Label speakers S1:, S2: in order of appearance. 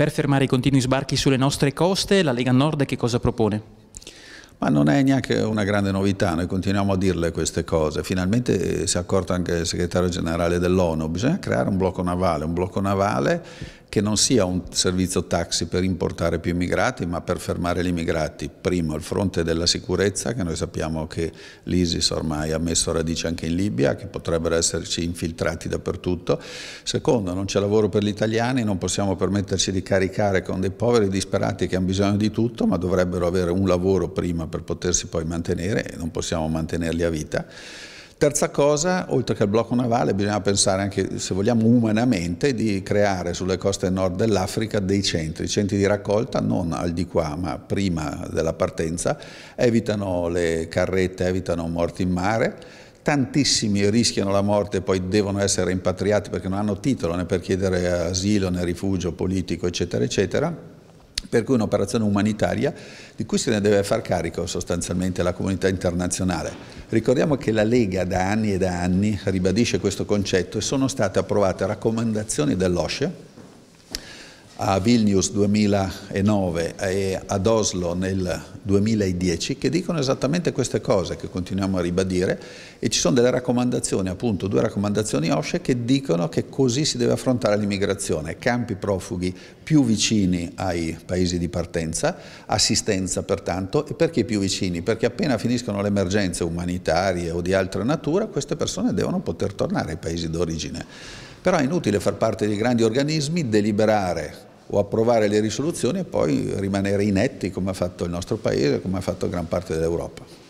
S1: Per fermare i continui sbarchi sulle nostre coste, la Lega Nord che cosa propone? Ma non è neanche una grande novità, noi continuiamo a dirle queste cose. Finalmente eh, si è accorto anche il segretario generale dell'ONU, bisogna creare un blocco navale, un blocco navale che non sia un servizio taxi per importare più immigrati, ma per fermare gli immigrati. Primo, il fronte della sicurezza, che noi sappiamo che l'ISIS ormai ha messo radici anche in Libia, che potrebbero esserci infiltrati dappertutto. Secondo, non c'è lavoro per gli italiani, non possiamo permetterci di caricare con dei poveri disperati che hanno bisogno di tutto, ma dovrebbero avere un lavoro prima per potersi poi mantenere e non possiamo mantenerli a vita. Terza cosa, oltre che al blocco navale, bisogna pensare anche, se vogliamo umanamente, di creare sulle coste nord dell'Africa dei centri, centri di raccolta non al di qua, ma prima della partenza, evitano le carrette, evitano morti in mare, tantissimi rischiano la morte e poi devono essere rimpatriati perché non hanno titolo né per chiedere asilo né rifugio politico, eccetera, eccetera per cui un'operazione umanitaria di cui se ne deve far carico sostanzialmente la comunità internazionale. Ricordiamo che la Lega da anni e da anni ribadisce questo concetto e sono state approvate raccomandazioni dell'OSCE a Vilnius 2009 e ad Oslo nel 2010 che dicono esattamente queste cose che continuiamo a ribadire e ci sono delle raccomandazioni, appunto due raccomandazioni OSCE che dicono che così si deve affrontare l'immigrazione, campi profughi più vicini ai paesi di partenza, assistenza pertanto e perché più vicini? Perché appena finiscono le emergenze umanitarie o di altra natura queste persone devono poter tornare ai paesi d'origine. Però è inutile far parte di grandi organismi, deliberare o approvare le risoluzioni e poi rimanere inetti come ha fatto il nostro Paese, come ha fatto gran parte dell'Europa.